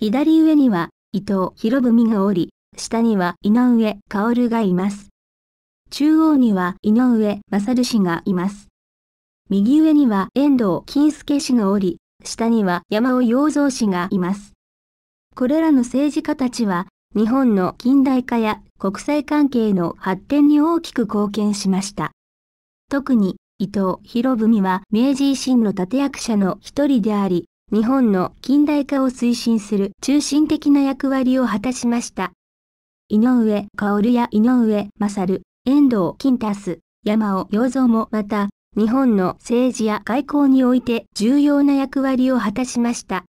左上には伊藤博文がおり、下には井上薫がいます。中央には井上勝氏がいます。右上には遠藤金介氏がおり、下には山尾洋蔵氏がいます。これらの政治家たちは、日本の近代化や国際関係の発展に大きく貢献しました。特に伊藤博文は明治維新の立役者の一人であり、日本の近代化を推進する中心的な役割を果たしました。井上薫や井上勝、遠藤金須山尾洋蔵もまた、日本の政治や外交において重要な役割を果たしました。